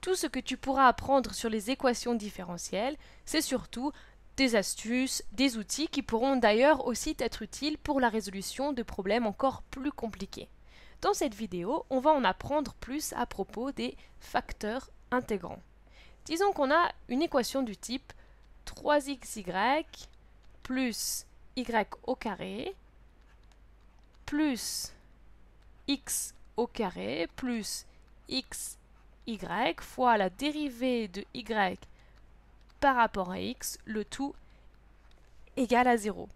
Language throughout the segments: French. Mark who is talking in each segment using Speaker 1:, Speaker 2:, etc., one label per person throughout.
Speaker 1: Tout ce que tu pourras apprendre sur les équations différentielles, c'est surtout des astuces, des outils qui pourront d'ailleurs aussi être utiles pour la résolution de problèmes encore plus compliqués. Dans cette vidéo, on va en apprendre plus à propos des facteurs intégrants. Disons qu'on a une équation du type 3xy plus y au carré plus x au carré plus x y fois la dérivée de y par rapport à x, le tout égale à 0.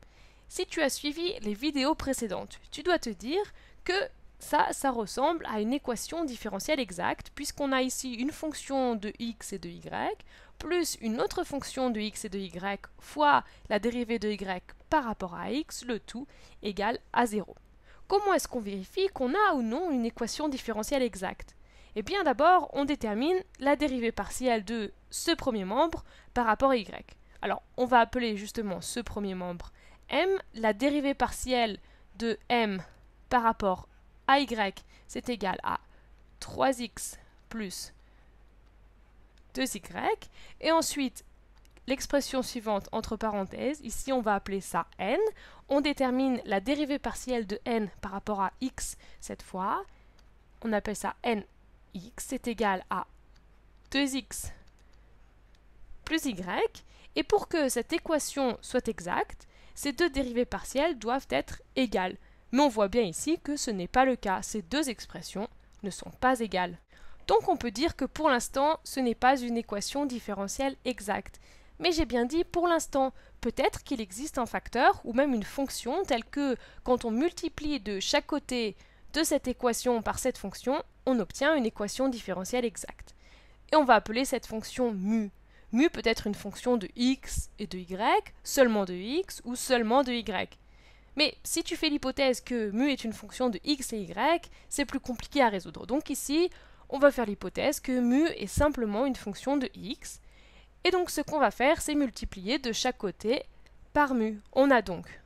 Speaker 1: Si tu as suivi les vidéos précédentes, tu dois te dire que ça, ça ressemble à une équation différentielle exacte, puisqu'on a ici une fonction de x et de y, plus une autre fonction de x et de y fois la dérivée de y par rapport à x, le tout égale à 0. Comment est-ce qu'on vérifie qu'on a ou non une équation différentielle exacte eh bien d'abord, on détermine la dérivée partielle de ce premier membre par rapport à y. Alors, on va appeler justement ce premier membre m, la dérivée partielle de m par rapport à y, c'est égal à 3x plus 2y, et ensuite l'expression suivante entre parenthèses, ici on va appeler ça n, on détermine la dérivée partielle de n par rapport à x cette fois, on appelle ça n x est égal à 2x plus y. Et pour que cette équation soit exacte, ces deux dérivées partielles doivent être égales. Mais on voit bien ici que ce n'est pas le cas. Ces deux expressions ne sont pas égales. Donc on peut dire que pour l'instant, ce n'est pas une équation différentielle exacte. Mais j'ai bien dit pour l'instant, peut-être qu'il existe un facteur ou même une fonction telle que quand on multiplie de chaque côté de cette équation par cette fonction, on obtient une équation différentielle exacte. Et on va appeler cette fonction mu. Mu peut être une fonction de x et de y, seulement de x ou seulement de y. Mais si tu fais l'hypothèse que mu est une fonction de x et y, c'est plus compliqué à résoudre. Donc ici, on va faire l'hypothèse que mu est simplement une fonction de x. Et donc ce qu'on va faire, c'est multiplier de chaque côté par mu. On a donc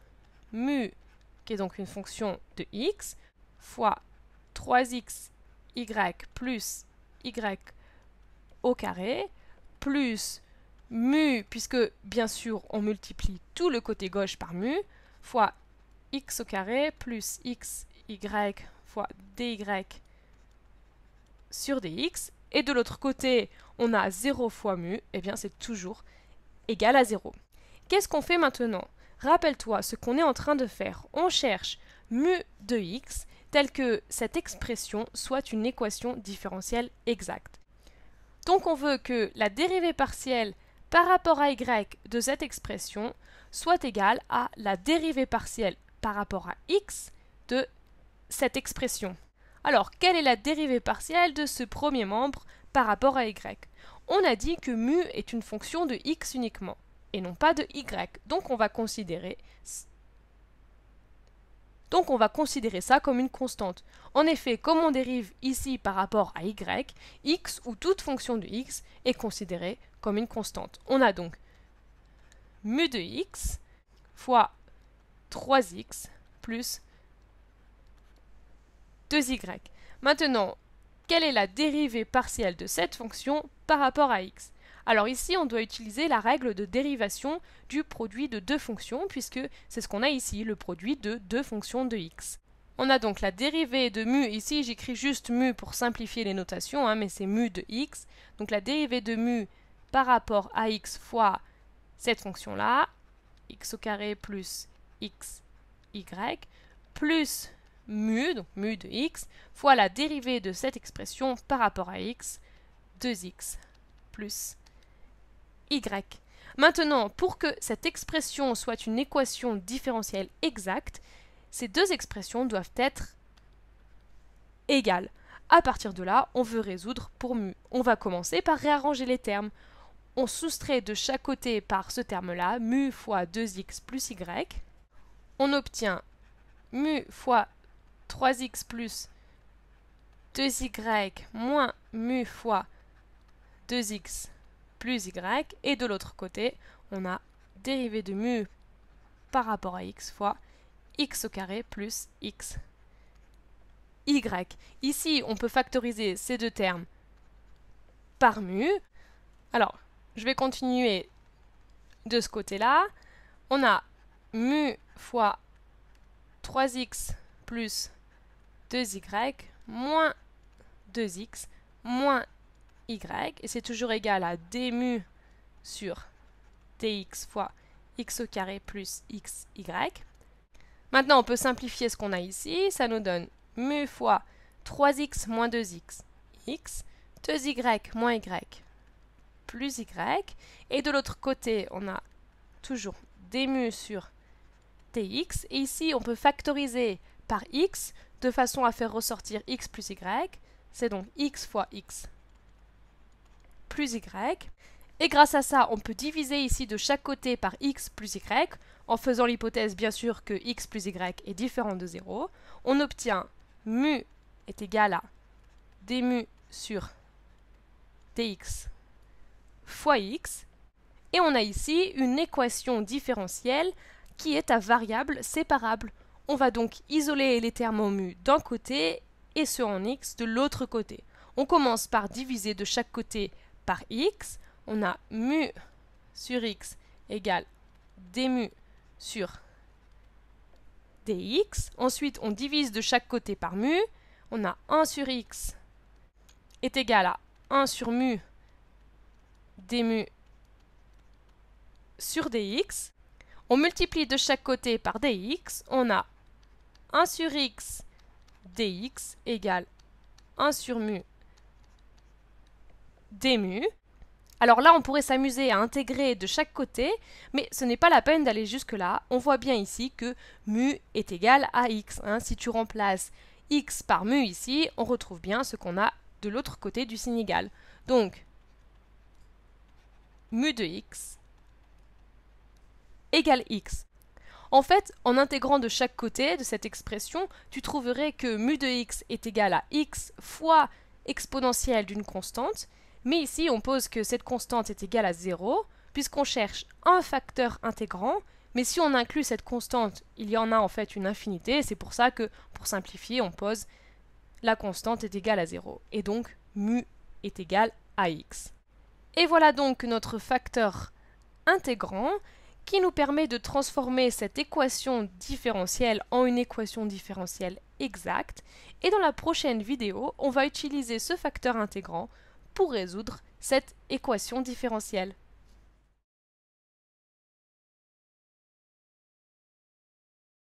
Speaker 1: mu, qui est donc une fonction de x, fois 3xy plus y au carré plus mu, puisque bien sûr on multiplie tout le côté gauche par mu, fois x au carré plus x, fois dy sur dx. Et de l'autre côté, on a 0 fois mu, et eh bien c'est toujours égal à 0. Qu'est-ce qu'on fait maintenant Rappelle-toi ce qu'on est en train de faire. On cherche mu de x telle que cette expression soit une équation différentielle exacte. Donc on veut que la dérivée partielle par rapport à y de cette expression soit égale à la dérivée partielle par rapport à x de cette expression. Alors, quelle est la dérivée partielle de ce premier membre par rapport à y On a dit que mu est une fonction de x uniquement, et non pas de y, donc on va considérer donc on va considérer ça comme une constante. En effet, comme on dérive ici par rapport à y, x ou toute fonction de x est considérée comme une constante. On a donc mu de x fois 3x plus 2y. Maintenant, quelle est la dérivée partielle de cette fonction par rapport à x alors ici, on doit utiliser la règle de dérivation du produit de deux fonctions, puisque c'est ce qu'on a ici, le produit de deux fonctions de x. On a donc la dérivée de mu, ici j'écris juste mu pour simplifier les notations, hein, mais c'est mu de x, donc la dérivée de mu par rapport à x fois cette fonction-là, x au carré plus x, y, plus mu, donc mu de x, fois la dérivée de cette expression par rapport à x, 2x plus Maintenant, pour que cette expression soit une équation différentielle exacte, ces deux expressions doivent être égales. À partir de là, on veut résoudre pour mu. On va commencer par réarranger les termes. On soustrait de chaque côté par ce terme-là, mu fois 2x plus y. On obtient mu fois 3x plus 2y moins mu fois 2x plus y, et de l'autre côté, on a dérivé de mu par rapport à x fois x au carré plus x y. Ici, on peut factoriser ces deux termes par mu. Alors, je vais continuer de ce côté-là. On a mu fois 3x plus 2y moins 2x moins y, et c'est toujours égal à d mu sur dx fois x au carré plus xy. Maintenant, on peut simplifier ce qu'on a ici. Ça nous donne mu fois 3x moins 2x, x, 2y moins y plus y. Et de l'autre côté, on a toujours d mu sur dx. Et ici, on peut factoriser par x de façon à faire ressortir x plus y. C'est donc x fois x plus y. Et grâce à ça, on peut diviser ici de chaque côté par x plus y, en faisant l'hypothèse bien sûr que x plus y est différent de 0. On obtient mu est égal à dmu sur dx fois x. Et on a ici une équation différentielle qui est à variable séparable. On va donc isoler les termes en mu d'un côté et ceux en x de l'autre côté. On commence par diviser de chaque côté par x, on a mu sur x égale dmu sur dx. Ensuite, on divise de chaque côté par mu. On a 1 sur x est égal à 1 sur mu dmu sur dx. On multiplie de chaque côté par dx. On a 1 sur x dx égale 1 sur mu d'ému. Alors là, on pourrait s'amuser à intégrer de chaque côté, mais ce n'est pas la peine d'aller jusque-là. On voit bien ici que mu est égal à x. Hein. Si tu remplaces x par mu ici, on retrouve bien ce qu'on a de l'autre côté du signe égal. Donc, mu de x égale x. En fait, en intégrant de chaque côté de cette expression, tu trouverais que mu de x est égal à x fois exponentielle d'une constante, mais ici, on pose que cette constante est égale à 0, puisqu'on cherche un facteur intégrant, mais si on inclut cette constante, il y en a en fait une infinité, c'est pour ça que, pour simplifier, on pose la constante est égale à 0, et donc mu est égal à x. Et voilà donc notre facteur intégrant qui nous permet de transformer cette équation différentielle en une équation différentielle exacte, et dans la prochaine vidéo, on va utiliser ce facteur intégrant pour résoudre cette équation différentielle.